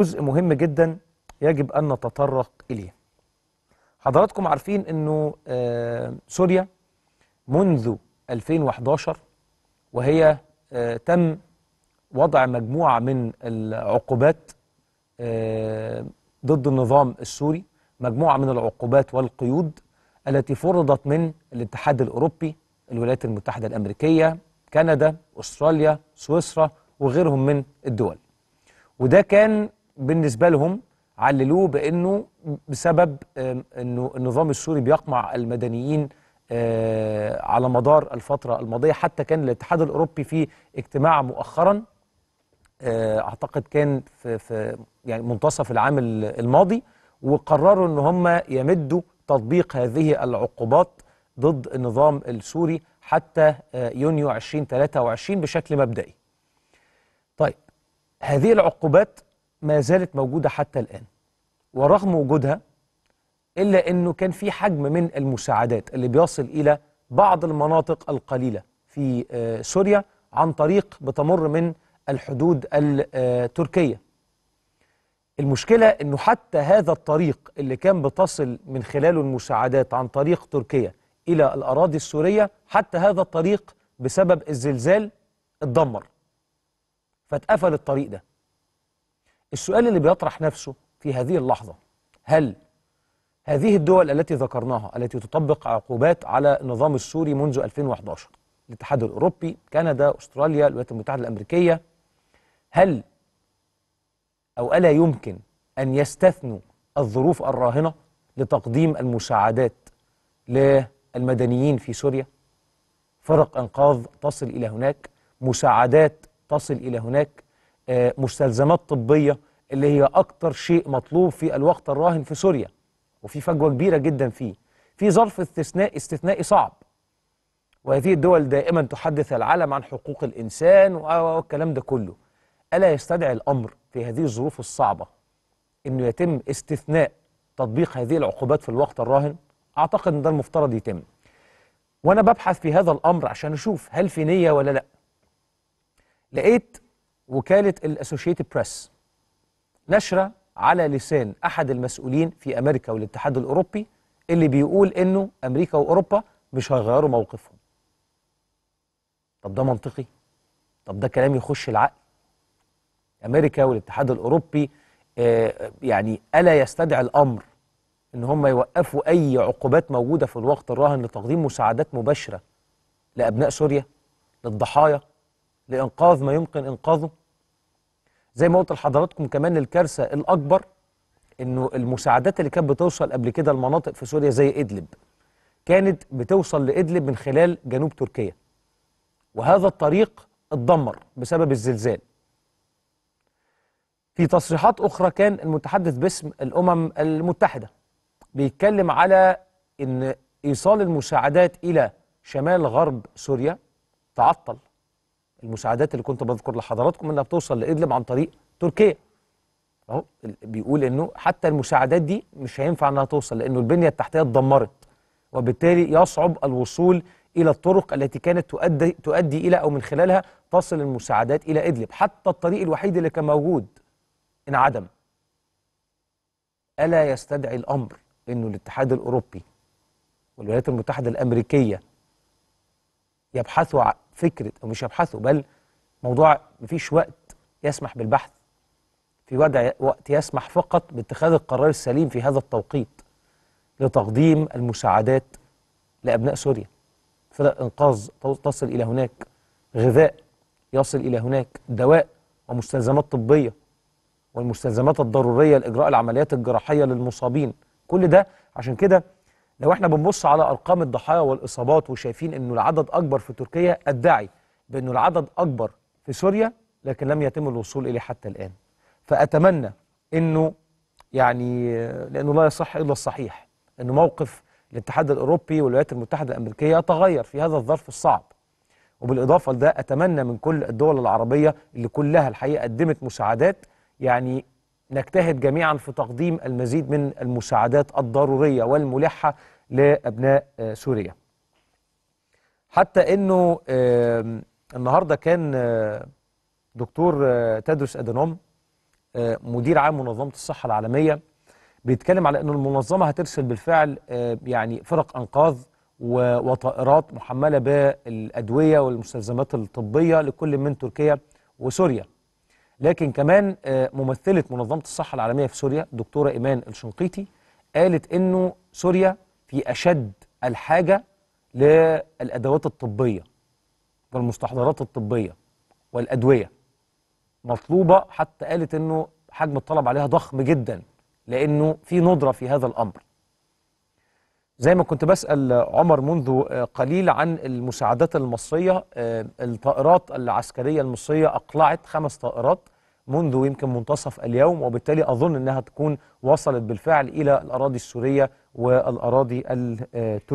جزء مهم جدا يجب أن نتطرق إليه حضراتكم عارفين أنه آه، سوريا منذ 2011 وهي آه، تم وضع مجموعة من العقوبات آه، ضد النظام السوري مجموعة من العقوبات والقيود التي فرضت من الاتحاد الأوروبي الولايات المتحدة الأمريكية كندا أستراليا سويسرا وغيرهم من الدول وده كان بالنسبه لهم عللوه بانه بسبب انه النظام السوري بيقمع المدنيين آه، على مدار الفتره الماضيه حتى كان الاتحاد الاوروبي في اجتماع مؤخرا آه، اعتقد كان في, في يعني منتصف العام الماضي وقرروا ان هم يمدوا تطبيق هذه العقوبات ضد النظام السوري حتى آه، يونيو 2023 بشكل مبدئي. طيب هذه العقوبات ما زالت موجودة حتى الآن ورغم وجودها إلا أنه كان في حجم من المساعدات اللي بيصل إلى بعض المناطق القليلة في آه، سوريا عن طريق بتمر من الحدود التركية آه، المشكلة أنه حتى هذا الطريق اللي كان بتصل من خلاله المساعدات عن طريق تركيا إلى الأراضي السورية حتى هذا الطريق بسبب الزلزال اتدمر فاتقفل الطريق ده السؤال اللي بيطرح نفسه في هذه اللحظة هل هذه الدول التي ذكرناها التي تطبق عقوبات على النظام السوري منذ 2011 الاتحاد الأوروبي كندا أستراليا الولايات المتحدة الأمريكية هل أو ألا يمكن أن يستثنوا الظروف الراهنة لتقديم المساعدات للمدنيين في سوريا فرق أنقاذ تصل إلى هناك مساعدات تصل إلى هناك آه، مستلزمات طبيه اللي هي اكتر شيء مطلوب في الوقت الراهن في سوريا وفي فجوه كبيره جدا فيه في ظرف استثناء استثنائي صعب وهذه الدول دائما تحدث العالم عن حقوق الانسان والكلام ده كله الا يستدعي الامر في هذه الظروف الصعبه انه يتم استثناء تطبيق هذه العقوبات في الوقت الراهن اعتقد ان ده المفترض يتم وانا ببحث في هذا الامر عشان اشوف هل في نيه ولا لا لقيت وكالة الأسوشيتد بريس نشرة على لسان أحد المسؤولين في أمريكا والاتحاد الأوروبي اللي بيقول إنه أمريكا وأوروبا مش هيغيروا موقفهم طب ده منطقي طب ده كلام يخش العقل أمريكا والاتحاد الأوروبي آه يعني ألا يستدعي الأمر إن هم يوقفوا أي عقوبات موجودة في الوقت الراهن لتقديم مساعدات مباشرة لأبناء سوريا للضحايا لإنقاذ ما يمكن إنقاذه زي ما قلت لحضراتكم كمان الكارثة الأكبر إنه المساعدات اللي كانت بتوصل قبل كده المناطق في سوريا زي إدلب كانت بتوصل لإدلب من خلال جنوب تركيا وهذا الطريق اتدمر بسبب الزلزال في تصريحات أخرى كان المتحدث باسم الأمم المتحدة بيتكلم على إن إيصال المساعدات إلى شمال غرب سوريا تعطل المساعدات اللي كنت بذكر لحضراتكم انها بتوصل لادلب عن طريق تركيا اهو بيقول انه حتى المساعدات دي مش هينفع انها توصل لانه البنيه التحتيه اتدمرت وبالتالي يصعب الوصول الى الطرق التي كانت تؤدي تؤدي الى او من خلالها تصل المساعدات الى ادلب حتى الطريق الوحيد اللي كان موجود انعدم الا يستدعي الامر انه الاتحاد الاوروبي والولايات المتحده الامريكيه يبحثوا فكرة أو مش يبحثوا بل موضوع مفيش وقت يسمح بالبحث في وضع وقت يسمح فقط باتخاذ القرار السليم في هذا التوقيت لتقديم المساعدات لأبناء سوريا فرق إنقاذ تصل إلى هناك غذاء يصل إلى هناك دواء ومستلزمات طبية والمستلزمات الضرورية لإجراء العمليات الجراحية للمصابين كل ده عشان كده لو احنا بنبص على ارقام الضحايا والاصابات وشايفين انه العدد اكبر في تركيا ادعي بانه العدد اكبر في سوريا لكن لم يتم الوصول اليه حتى الان فاتمنى انه يعني لانه لا يصح الا الصحيح انه موقف الاتحاد الاوروبي والولايات المتحده الامريكيه يتغير في هذا الظرف الصعب وبالاضافه لده اتمنى من كل الدول العربيه اللي كلها الحقيقه قدمت مساعدات يعني نجتهد جميعا في تقديم المزيد من المساعدات الضرورية والملحة لأبناء آه، سوريا حتى أنه النهاردة كان آه، دكتور آه، تدرس أدنوم مدير عام منظمة الصحة العالمية بيتكلم على أن المنظمة هترسل بالفعل يعني فرق أنقاذ وطائرات محملة بالأدوية والمستلزمات الطبية لكل من تركيا وسوريا لكن كمان آه، ممثلة منظمة الصحة العالمية في سوريا دكتورة إيمان الشنقيطي قالت إنه سوريا في أشد الحاجة للأدوات الطبية والمستحضرات الطبية والأدوية مطلوبة حتى قالت إنه حجم الطلب عليها ضخم جدا لأنه في ندرة في هذا الأمر زي ما كنت بسأل عمر منذ آه، قليل عن المساعدات المصرية آه، الطائرات العسكرية المصرية أقلعت خمس طائرات منذ يمكن منتصف اليوم وبالتالي أظن أنها تكون وصلت بالفعل إلى الأراضي السورية والأراضي التركية آه،